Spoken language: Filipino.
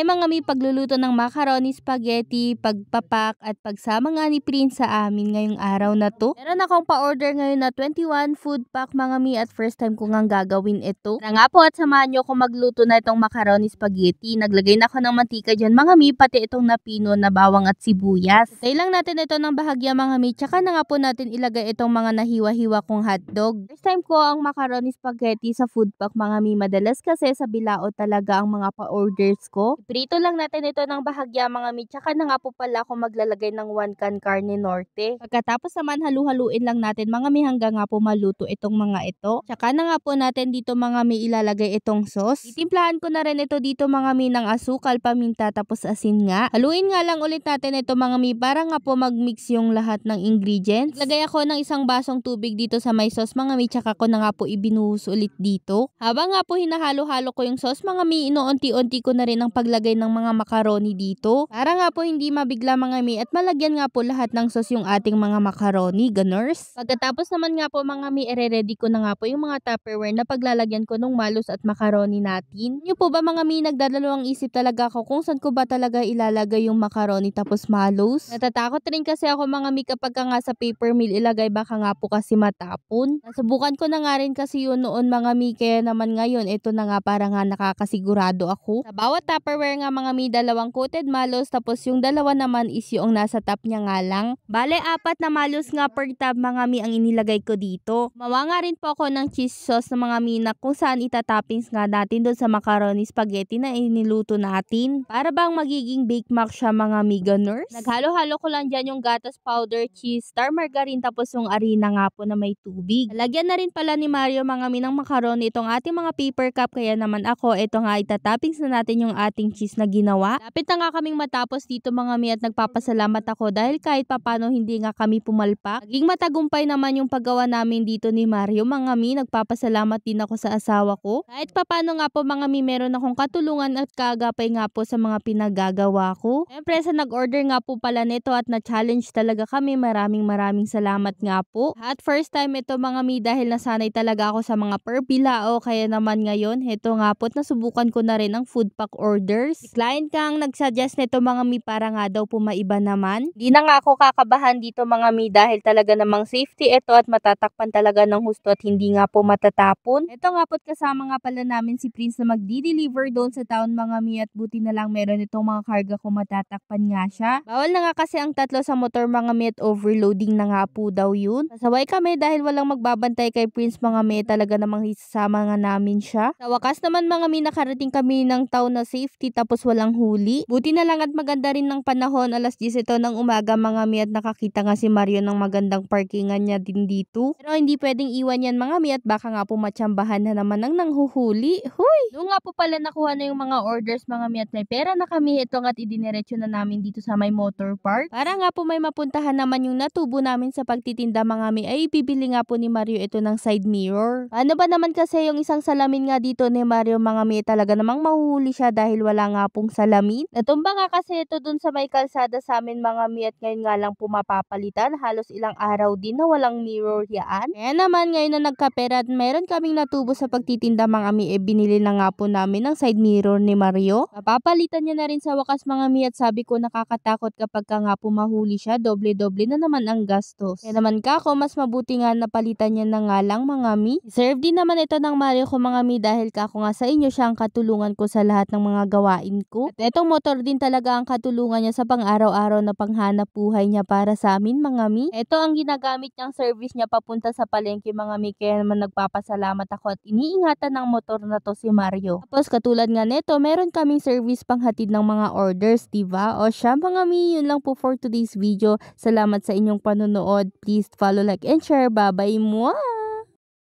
ay mga may pagluluto ng macaroni, spaghetti, pagpapak at pagsama nga ni Prince sa amin ngayong araw na to. Meron akong pa-order ngayon na 21 food pack mga mi at first time ko nga gagawin ito. Tara nga po at samahan nyo ko magluto na itong macaroni spaghetti. Naglagay na ako ng mantika dyan mga mi pati itong napino na bawang at sibuyas. Tay lang natin ito ng bahagya mga mi tsaka na nga po natin ilagay itong mga nahiwa-hiwa kong hotdog. First time ko ang macaroni spaghetti sa food pack mga mi madalas kasi sa bilao talaga ang mga pa-orders ko. Prito lang natin ito ng bahagya mga mi. Tsaka na nga po pala ako maglalagay ng 1 can carne norte. Pagkatapos naman halu-haluin lang natin mga mi hanggang nga po maluto itong mga ito. Tsaka na nga po natin dito mga mi ilalagay itong sauce. Itimplahan ko na rin ito dito mga mi ng asukal, paminta tapos asin nga. Haluin nga lang ulit natin ito mga mi para nga po mag-mix yung lahat ng ingredients. Lagay ako ng isang basong tubig dito sa may sauce mga mi. Tsaka ko na nga po ibinuhos ulit dito. Habang nga po hinahalo-halo ko yung sauce mga mi, inuunti-unti ko na rin ang paglagay maglagay ng mga macaroni dito para nga po hindi mabigla mga mi at malagyan nga po lahat ng sauce yung ating mga macaroni, ganers. Pagkatapos naman nga po mga mi, ere-ready ko na nga po yung mga tupperware na paglalagyan ko ng malos at macaroni natin. Yung po ba mga mi, nagdadalawang isip talaga ako kung saan ko ba talaga ilalagay yung macaroni tapos malos. Natatakot rin kasi ako mga mi kapag ka nga sa paper mill ilagay baka nga po kasi matapon. Nasubukan ko na nga rin kasi yun noon mga mi, kaya naman ngayon ito na nga para nga nakakasigurado ako. Sa bawat tupperware pair nga mga may dalawang coated malos tapos yung dalawa naman is yung nasa top niya nga lang. Bale, apat na malos nga per tab mga mi ang inilagay ko dito. Mawa rin po ako ng cheese sauce na mga mi na kung saan itatoppings nga natin doon sa macaroni spaghetti na iniluto natin. Para bang magiging bake mac siya mga mi ganers? Naghalo-halo ko lang dyan yung gatas powder, cheese, star margarine tapos yung arena nga po na may tubig. Lagyan na rin pala ni Mario mga mi ng macaroni itong ating mga paper cup kaya naman ako ito nga itatoppings na natin yung ating changes na ginawa. Lapit na nga kaming matapos dito mga mi at nagpapasalamat ako dahil kahit papano hindi nga kami pumalpak. Naging matagumpay naman yung paggawa namin dito ni Mario mga mi. Nagpapasalamat din ako sa asawa ko. Kahit papano nga po mga mi meron akong katulungan at kagapay nga po sa mga pinagagawa ko. Siyempre sa nag-order nga po pala nito at na-challenge talaga kami. Maraming maraming salamat nga po. At first time ito mga mi dahil nasanay talaga ako sa mga perpilao kaya naman ngayon heto nga po nasubukan ko na rin ang food pack order orders? Client kang nagsuggest nito mga mi para nga daw pumaiba naman? Di na nga ako kakabahan dito mga mi dahil talaga namang safety ito at matatakpan talaga ng husto at hindi nga po matatapon. Ito nga po't kasama nga pala namin si Prince na magdi-deliver doon sa town mga mi at buti na lang meron itong mga karga kung matatakpan nga siya. Bawal na nga kasi ang tatlo sa motor mga mi at overloading na nga po daw yun. Nasaway kami dahil walang magbabantay kay Prince mga mi talaga namang isasama nga namin siya. Sa wakas naman mga mi nakarating kami ng town na safety tapos walang huli. Buti na lang at maganda rin ng panahon. Alas 10 ito ng umaga mga mi at nakakita nga si Mario ng magandang parkingan niya din dito. Pero hindi pwedeng iwan yan mga mi at baka nga po matyambahan na naman ang nanghuhuli. Huy! Noong nga po pala nakuha na yung mga orders mga mi at may pera na kami ito at idinerecho na namin dito sa may motor park. Para nga po may mapuntahan naman yung natubo namin sa pagtitinda mga mi ay bibili nga po ni Mario ito ng side mirror. Ano ba naman kasi yung isang salamin nga dito ni Mario mga mi talaga namang mahuhuli siya dahil wala wala nga pong salamin. Natumba nga kasi ito dun sa may kalsada sa amin mga mi at ngayon nga lang pumapapalitan. Halos ilang araw din na walang mirror yaan. Kaya naman ngayon na nagkapera at meron kaming natubo sa pagtitinda mga mi e binili na nga po namin ng side mirror ni Mario. Mapapalitan niya na rin sa wakas mga mi at sabi ko nakakatakot kapag ka nga pumahuli siya doble-doble na naman ang gastos. Kaya naman ka kako mas mabuti nga napalitan niya na nga lang mga mi. Serve din naman ito ng Mario ko mga mi dahil ka kako nga sa inyo siya ang katulungan ko sa lahat ng mga gawa gawain ko. At etong motor din talaga ang katulungan niya sa pang-araw-araw na panghanap buhay niya para sa amin mga mi. Ito ang ginagamit niyang service niya papunta sa palengke mga mi kaya naman nagpapasalamat ako at iniingatan ng motor na to si Mario. Tapos katulad nga nito, meron kaming service panghatid ng mga orders, di ba? O siya mga mi, yun lang po for today's video. Salamat sa inyong panonood. Please follow, like, and share. Bye-bye! muah!